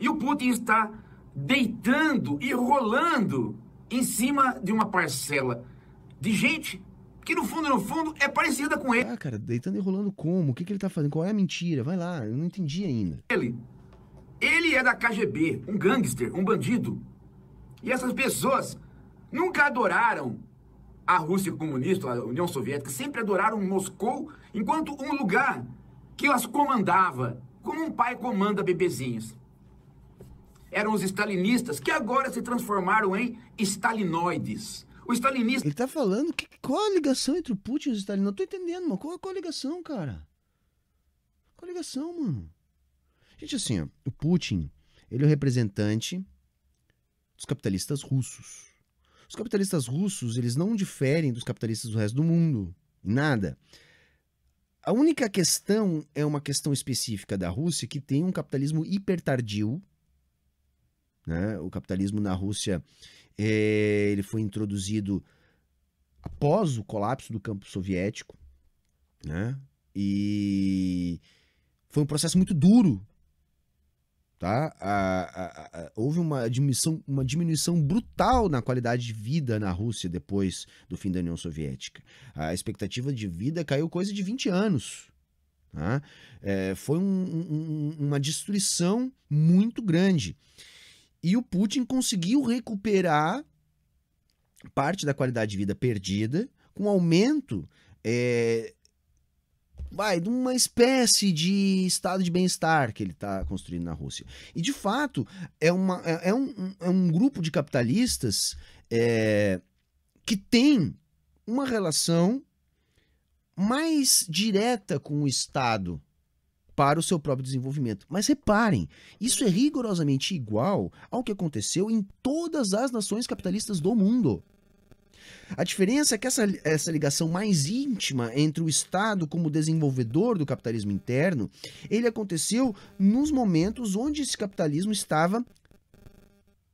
E o Putin está deitando e rolando em cima de uma parcela de gente que no fundo, no fundo, é parecida com ele. Ah, cara, deitando e rolando como? O que, que ele tá fazendo? Qual é a mentira? Vai lá, eu não entendi ainda. Ele. Ele é da KGB, um gangster, um bandido. E essas pessoas nunca adoraram a Rússia comunista, a União Soviética, sempre adoraram Moscou enquanto um lugar que as comandava, como um pai comanda bebezinhos eram os stalinistas, que agora se transformaram em stalinoides. O stalinista. Ele tá falando que qual a ligação entre o Putin e os Stalin? Não tô entendendo, mano. Qual, qual a ligação, cara? Qual a ligação, mano? Gente, assim, ó, o Putin, ele é o representante dos capitalistas russos. Os capitalistas russos, eles não diferem dos capitalistas do resto do mundo, em nada. A única questão é uma questão específica da Rússia que tem um capitalismo hiper tardio, né? O capitalismo na Rússia é, ele foi introduzido após o colapso do campo soviético, né? E foi um processo muito duro, tá? A, a, a, houve uma diminuição, uma diminuição brutal na qualidade de vida na Rússia depois do fim da União Soviética. A expectativa de vida caiu coisa de 20 anos. Tá? É, foi um, um, uma destruição muito grande. E o Putin conseguiu recuperar parte da qualidade de vida perdida com aumento é, vai de uma espécie de estado de bem-estar que ele está construindo na Rússia. E de fato é, uma, é, é um, é um grupo de capitalistas é, que tem uma relação mais direta com o Estado para o seu próprio desenvolvimento. Mas reparem, isso é rigorosamente igual ao que aconteceu em todas as nações capitalistas do mundo. A diferença é que essa, essa ligação mais íntima entre o Estado como desenvolvedor do capitalismo interno, ele aconteceu nos momentos onde esse capitalismo estava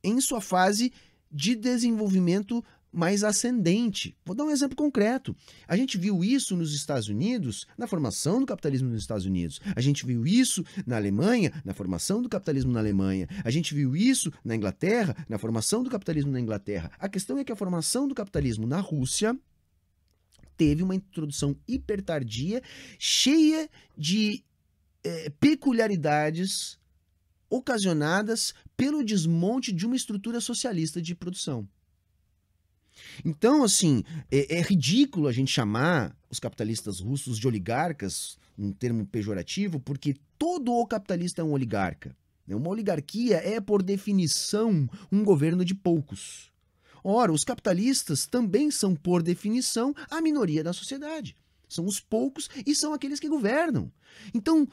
em sua fase de desenvolvimento mais ascendente. Vou dar um exemplo concreto. A gente viu isso nos Estados Unidos, na formação do capitalismo nos Estados Unidos. A gente viu isso na Alemanha, na formação do capitalismo na Alemanha. A gente viu isso na Inglaterra, na formação do capitalismo na Inglaterra. A questão é que a formação do capitalismo na Rússia teve uma introdução hiper tardia, cheia de eh, peculiaridades ocasionadas pelo desmonte de uma estrutura socialista de produção. Então, assim, é, é ridículo a gente chamar os capitalistas russos de oligarcas, um termo pejorativo, porque todo o capitalista é um oligarca. Né? Uma oligarquia é, por definição, um governo de poucos. Ora, os capitalistas também são, por definição, a minoria da sociedade. São os poucos e são aqueles que governam. Então,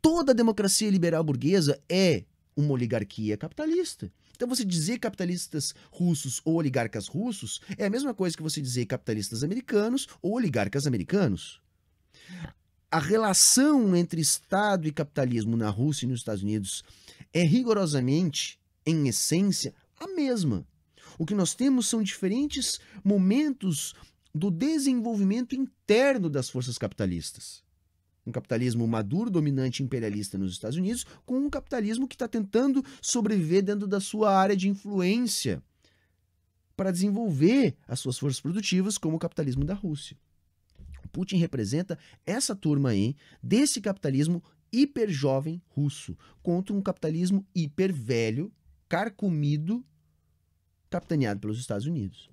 toda democracia liberal burguesa é uma oligarquia capitalista. Então você dizer capitalistas russos ou oligarcas russos é a mesma coisa que você dizer capitalistas americanos ou oligarcas americanos. A relação entre Estado e capitalismo na Rússia e nos Estados Unidos é rigorosamente, em essência, a mesma. O que nós temos são diferentes momentos do desenvolvimento interno das forças capitalistas um capitalismo maduro, dominante imperialista nos Estados Unidos, com um capitalismo que está tentando sobreviver dentro da sua área de influência para desenvolver as suas forças produtivas, como o capitalismo da Rússia. Putin representa essa turma aí desse capitalismo hiper jovem russo contra um capitalismo hiper velho, carcomido, capitaneado pelos Estados Unidos.